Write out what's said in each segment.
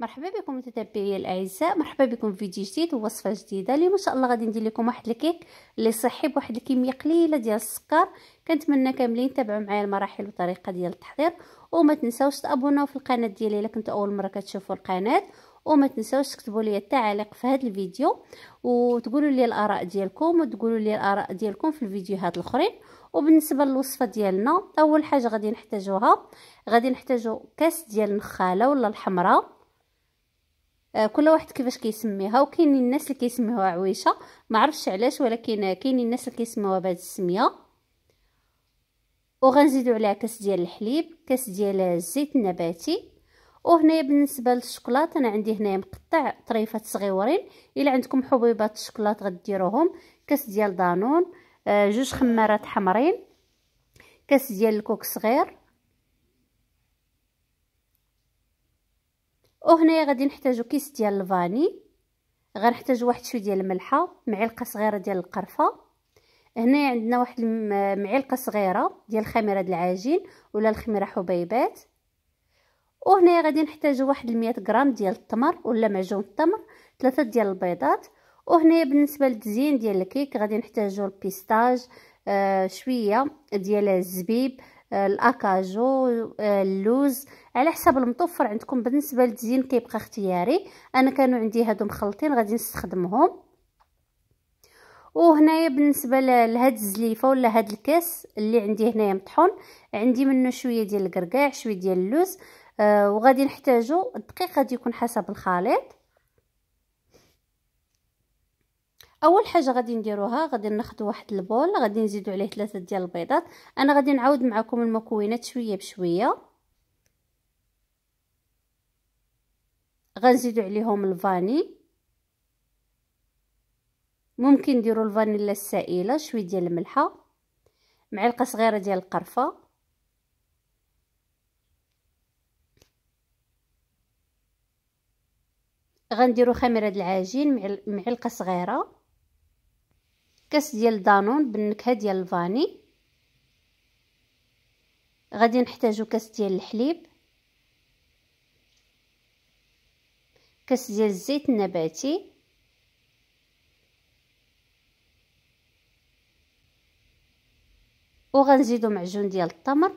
مرحبا بكم متتبعي الاعزاء مرحبا بكم في فيديو جديد ووصفه جديده اليوم ان شاء الله غادي ندير لكم واحد الكيك اللي صحي بواحد الكميه قليله ديال السكر كنتمنى كاملين تابعوا معايا المراحل والطريقه ديال التحضير وما تنساوش تابوناو في القناه ديالي الا كنتوا اول مره كتشوفوا القناه وما تنساوش تكتبوا لي التعليق في هذا الفيديو وتقولوا لي الاراء ديالكم وتقولوا لي الاراء ديالكم في الفيديوهات الاخرين وبالنسبه للوصفه ديالنا اول حاجه غادي نحتاجوها غادي نحتاجو كاس ديال النخاله ولا الحمراء آه، كل واحد كيفاش كيسميها وكاين الناس اللي كيسميوها عويشه ما عرفتش علاش ولكن كاين الناس اللي كيسميوها بهذه السميه وغنزيدوا عليها كاس ديال الحليب كاس ديال الزيت النباتي وهنايا بالنسبه للشكلاط انا عندي هنايا مقطع طريفات صغيورين الا عندكم حبيبات الشكلاط غديروهم كاس ديال دانون آه، جوج خمارات حمرين كاس ديال الكوك صغير وهنايا غادي نحتاجو كيس ديال الفاني غنحتاجو واحد شويه ديال الملحه معلقه صغيره ديال القرفه هنايا عندنا واحد معلقه صغيره ديال خميره د العجين ولا الخميره حبيبات وهنايا غادي نحتاجو واحد 100 غرام ديال التمر ولا معجون التمر ثلاثه ديال البيضات وهنايا بالنسبه للتزيين ديال الكيك غادي نحتاجو البيستاج آه شويه ديال الزبيب الاكاجو اللوز على حسب المتوفر عندكم بالنسبه للتزيين كيبقى اختياري انا كانوا عندي هادو مخلطين غادي نستخدمهم وهنايا بالنسبه لهاد الزليفه ولا هاد الكاس اللي عندي هنايا مطحون عندي منه شويه ديال الكركاع شويه ديال اللوز آه وغادي نحتاجو الدقيق غادي يكون حسب الخليط اول حاجه غادي نديروها غادي ناخذ واحد البول غادي نزيدو عليه ثلاثه ديال البيضات انا غادي نعاود معكم المكونات شويه بشويه غنزيدو عليهم الفاني ممكن نديرو الفانيلا السائله شويه ديال الملحه معلقه صغيره ديال القرفه غنديرو خميره العجين معلقه صغيره كاس ديال دانون بالنكهه ديال الفاني غادي نحتاجو كاس ديال الحليب كاس ديال الزيت النباتي وغنزيدو معجون ديال التمر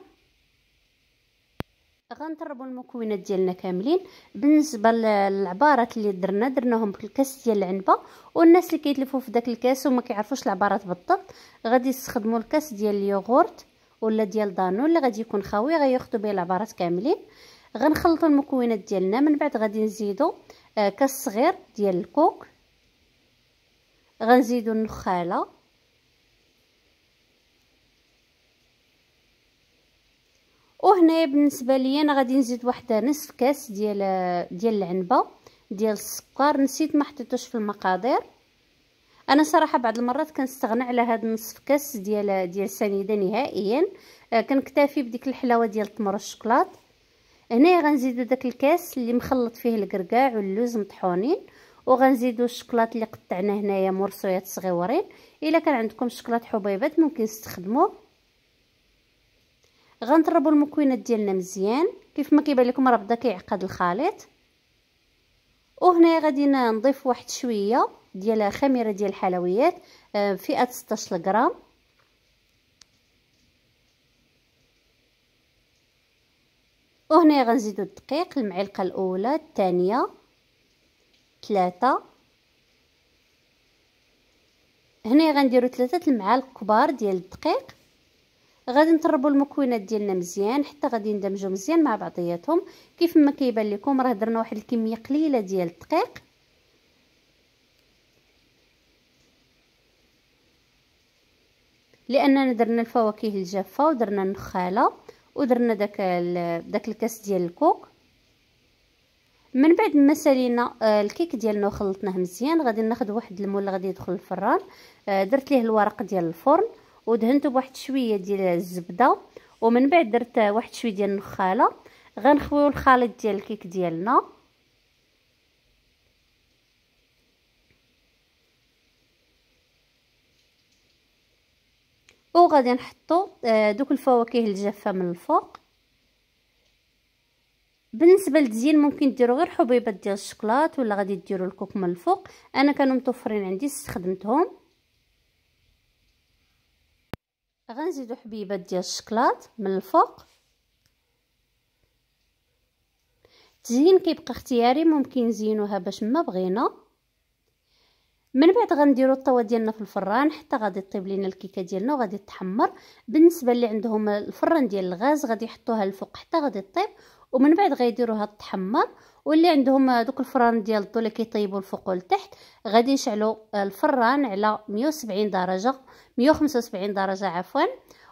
غنطربو المكونات ديالنا كاملين بالنسبه للعبارات اللي درنا درناهم بالكاس ديال العنبه والناس اللي كيتلفوا في داك الكاس وما كيعرفوش العبارات بالضبط غادي يستخدموا الكاس ديال اليوغورت ولا ديال دانون اللي غادي يكون خاوي غياخذوا به العبارات كاملين غنخلطوا المكونات ديالنا من بعد غادي نزيدوا آه، كاس صغير ديال الكوك غنزيدوا النخاله هنايا بالنسبه ليا انا غادي نزيد واحد نصف كاس ديال ديال العنبه ديال السكر نسيت ما حطيتوش في المقادير انا صراحه بعض المرات كنستغنى على هذا النصف كاس ديال ديال سنيده نهائيا آه كنكتفي بديك الحلاوه ديال التمر الشوكولات هنايا غنزيدو داك الكاس اللي مخلط فيه الكركاع واللوز مطحونين وغنزيدو الشوكولات اللي قطعناه هنايا مرصويات صغيورين الا كان عندكم شوكولات حبيبات ممكن تستخدموه غنضربوا المكونات ديالنا مزيان كيف ما كيبان لكم راه بدا كيعقد الخليط وهنا غادي نضيف واحد شويه ديال خميره ديال الحلويات آه، فئه 16 غرام وهنا غنزيدو الدقيق المعلقه الاولى الثانيه ثلاثة هنا غنديرو ثلاثة المعالق كبار ديال الدقيق غادي نطربوا المكونات ديالنا مزيان حتى غادي يندمجوا مزيان مع بعضياتهم كيف ما كيبان لكم راه درنا واحد الكميه قليله ديال الدقيق لاننا درنا الفواكه الجافه ودرنا النخاله ودرنا داك داك الكاس ديال الكوك من بعد ما سالينا آه، الكيك ديالنا وخلطناه مزيان غادي ناخذ واحد المول غادي يدخل الفران آه، درت ليه الورق ديال الفرن ودهنته بواحد شويه ديال الزبده ومن بعد درت واحد شويه ديال النخاله غنخويو الخليط ديال الكيك ديالنا وغادي نحطو آه، دوك الفواكه الجافه من الفوق بالنسبه للتزيين ممكن ديروا غير حبيبات ديال الشكلاط ولا غادي ديروا الكوك من الفوق انا كانوا متوفرين عندي استخدمتهم غنزيدو حبيبات ديال الشكلاط من الفوق التزيين كيبقى اختياري ممكن نزينوها باش ما بغينا من بعد غنديرو الطوا ديالنا في الفران حتى غادي طيب لينا الكيكه ديالنا وغادي تحمر بالنسبه اللي عندهم الفران ديال الغاز غادي يحطوها الفوق حتى غادي طيب ومن بعد غيديروها تحمر واللي عندهم دوك الفران ديال الضو اللي كيطيبوا الفوق والتحت غادي يشعلوا الفران على 170 درجه 175 درجه عفوا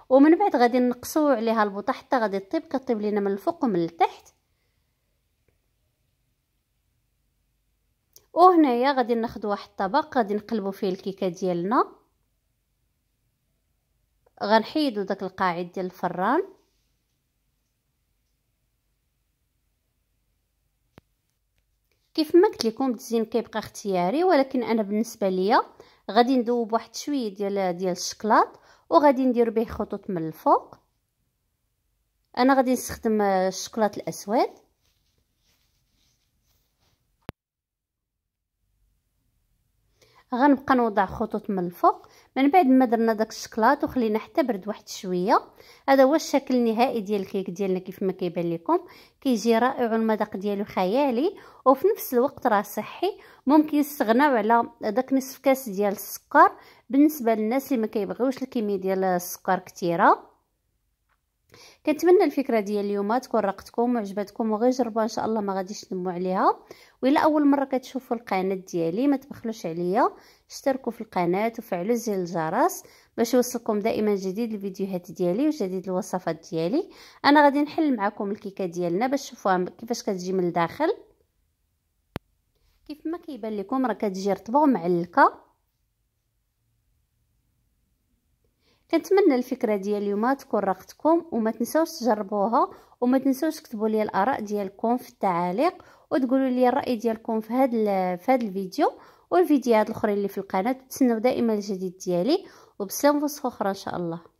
ومن بعد غادي نقصوا عليها البوطه حتى غادي طيب كطيب لينا من الفوق ومن التحت وهنايا غادي ناخذ واحد الطبق غادي نقلبوا فيه الكيكه ديالنا غنحيدوا داك القاعد ديال الفران كيف ما قلت لكم التزيين كيبقى اختياري ولكن انا بالنسبه ليا غادي نذوب واحد شويه ديال ديال الشكلاط وغادي ندير به خطوط من الفوق انا غادي نستخدم الشكلاط الاسود غنبقى نوضع خطوط من الفوق من بعد ما درنا داك الشكلاط وخلينا حتى برد واحد شويه هذا هو الشكل النهائي ديال الكيك ديالنا كيف ما كيبان لكم كيجي رائع والمذاق ديالو خيالي وفي نفس الوقت راه صحي ممكن يستغناو على داك نصف كاس ديال السكر بالنسبه للناس اللي ما كيبغيوش الكميه ديال السكر كثيره كنتمنى الفكره ديال اليوم تكون رقتكم وعجبتكم وغير جربوها ان شاء الله ما غاديش تنمو عليها والا اول مره كتشوفوا القناه ديالي ما تبخلوش عليا اشتركوا في القناه وفعلوا زر الجرس باش يوصلكم دائما جديد الفيديوهات ديالي وجديد الوصفات ديالي انا غادي نحل معكم الكيكه ديالنا باش تشوفوها كيفاش كتجي من الداخل كيف ما كيبان لكم راه كتجي رطبه ومعلكه كنتمنى الفكره ديال اليوم تكون راقتكم وما تنساوش تجربوها وما تنساوش تكتبوا لي الاراء ديالكم في التعاليق وتقولوا لي الراي ديالكم في هذا في هذا الفيديو والفيديوهات الاخرين اللي في القناه تسناو دائما الجديد ديالي وبسلام وصفه اخرى ان شاء الله